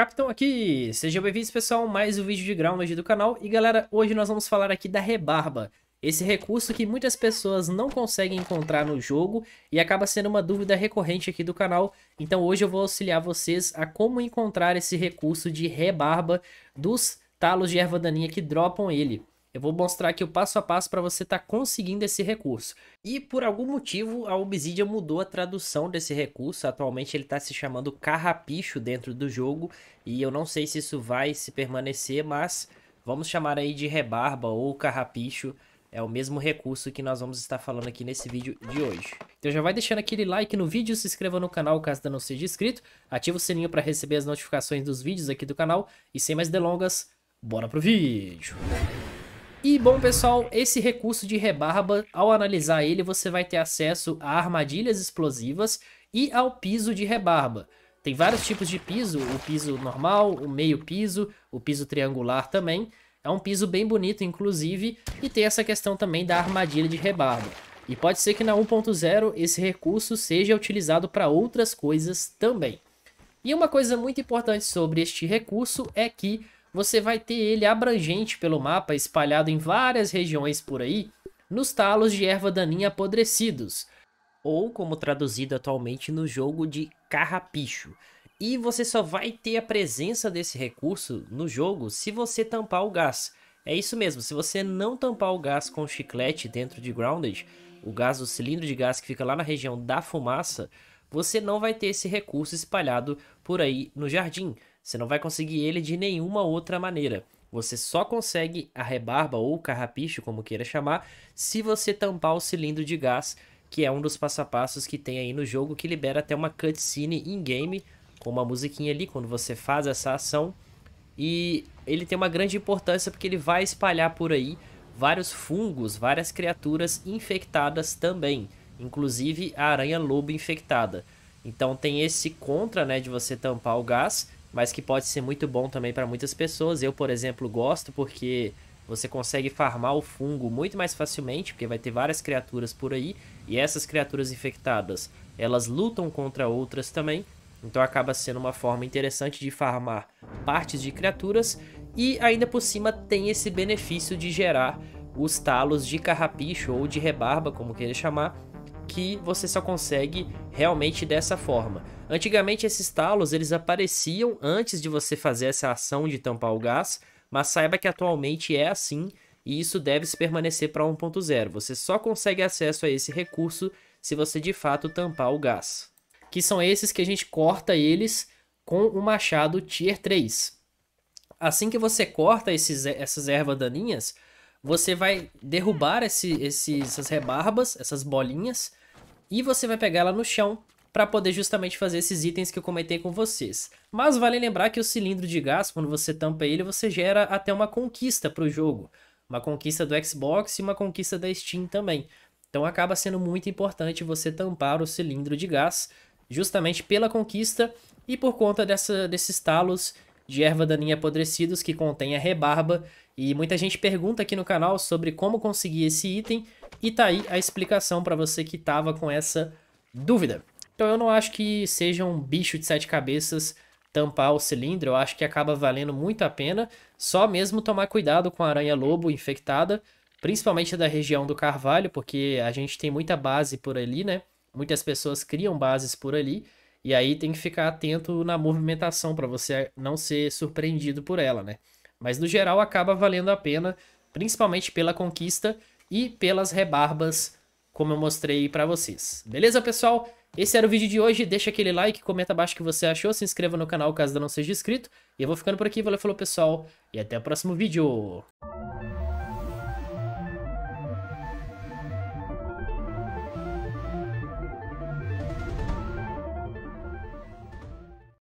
Capitão aqui, sejam bem-vindos pessoal, mais um vídeo de hoje do canal e galera, hoje nós vamos falar aqui da rebarba, esse recurso que muitas pessoas não conseguem encontrar no jogo e acaba sendo uma dúvida recorrente aqui do canal, então hoje eu vou auxiliar vocês a como encontrar esse recurso de rebarba dos talos de erva daninha que dropam ele. Eu vou mostrar aqui o passo a passo para você estar tá conseguindo esse recurso. E por algum motivo a Obsidian mudou a tradução desse recurso. Atualmente ele está se chamando carrapicho dentro do jogo e eu não sei se isso vai se permanecer, mas vamos chamar aí de rebarba ou carrapicho. É o mesmo recurso que nós vamos estar falando aqui nesse vídeo de hoje. Então já vai deixando aquele like no vídeo, se inscreva no canal caso ainda não seja inscrito, ativa o sininho para receber as notificações dos vídeos aqui do canal e sem mais delongas, bora pro vídeo! E bom, pessoal, esse recurso de rebarba, ao analisar ele, você vai ter acesso a armadilhas explosivas e ao piso de rebarba. Tem vários tipos de piso, o piso normal, o meio piso, o piso triangular também. É um piso bem bonito, inclusive, e tem essa questão também da armadilha de rebarba. E pode ser que na 1.0 esse recurso seja utilizado para outras coisas também. E uma coisa muito importante sobre este recurso é que você vai ter ele abrangente pelo mapa, espalhado em várias regiões por aí, nos talos de erva daninha apodrecidos, ou como traduzido atualmente no jogo de carrapicho. E você só vai ter a presença desse recurso no jogo se você tampar o gás. É isso mesmo, se você não tampar o gás com chiclete dentro de Grounded, o gás, o cilindro de gás que fica lá na região da fumaça, você não vai ter esse recurso espalhado por aí no jardim. Você não vai conseguir ele de nenhuma outra maneira. Você só consegue a rebarba ou carrapicho, como queira chamar, se você tampar o cilindro de gás, que é um dos passo a passos que tem aí no jogo, que libera até uma cutscene in-game, com uma musiquinha ali, quando você faz essa ação. E ele tem uma grande importância porque ele vai espalhar por aí vários fungos, várias criaturas infectadas também, inclusive a aranha-lobo infectada. Então tem esse contra, né, de você tampar o gás mas que pode ser muito bom também para muitas pessoas. Eu, por exemplo, gosto porque você consegue farmar o fungo muito mais facilmente, porque vai ter várias criaturas por aí, e essas criaturas infectadas, elas lutam contra outras também, então acaba sendo uma forma interessante de farmar partes de criaturas, e ainda por cima tem esse benefício de gerar os talos de carrapicho ou de rebarba, como queira chamar, que você só consegue realmente dessa forma. Antigamente esses talos eles apareciam antes de você fazer essa ação de tampar o gás, mas saiba que atualmente é assim e isso deve se permanecer para 1.0. Você só consegue acesso a esse recurso se você de fato tampar o gás. Que são esses que a gente corta eles com o machado Tier 3. Assim que você corta esses, essas ervas daninhas, você vai derrubar esse, esse, essas rebarbas, essas bolinhas, e você vai pegar ela no chão para poder justamente fazer esses itens que eu comentei com vocês. Mas vale lembrar que o cilindro de gás, quando você tampa ele, você gera até uma conquista para o jogo. Uma conquista do Xbox e uma conquista da Steam também. Então acaba sendo muito importante você tampar o cilindro de gás, justamente pela conquista e por conta dessa, desses talos de erva daninha apodrecidos que contém a rebarba. E muita gente pergunta aqui no canal sobre como conseguir esse item e tá aí a explicação para você que tava com essa dúvida. Então eu não acho que seja um bicho de sete cabeças tampar o cilindro, eu acho que acaba valendo muito a pena, só mesmo tomar cuidado com a aranha-lobo infectada, principalmente da região do Carvalho, porque a gente tem muita base por ali, né? Muitas pessoas criam bases por ali, e aí tem que ficar atento na movimentação para você não ser surpreendido por ela, né? Mas no geral acaba valendo a pena, principalmente pela conquista e pelas rebarbas, como eu mostrei para vocês. Beleza, pessoal? Esse era o vídeo de hoje. Deixa aquele like, comenta abaixo o que você achou, se inscreva no canal caso ainda não seja inscrito. E eu vou ficando por aqui. Valeu, falou, pessoal, e até o próximo vídeo.